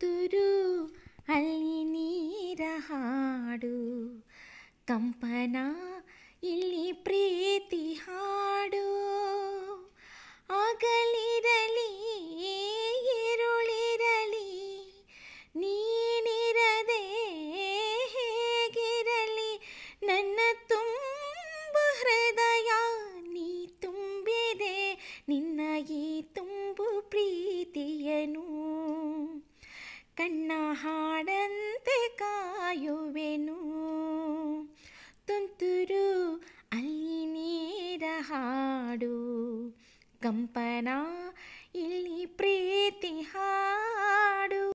ತುಂತುರು ಅಲ್ಲಿ ನೀರ ಹಾಡು ಕಂಪನ ಇಲ್ಲಿ ಪ್ರೀತಿ ಹಾಡು ಆಗಲಿರಲಿ ಇರುಳಿರಲಿ ನೀನಿರದೆ ಹೇಗಿರಲಿ ನನ್ನ ತುಂಬ ಹೃದಯ ನಿನ್ನ ಹಾಡಂತೆ ಕಾಯುವೆನು ತುಂತುರು ಅಲ್ಲಿ ನೀರ ಹಾಡು ಕಂಪನ ಇಲ್ಲಿ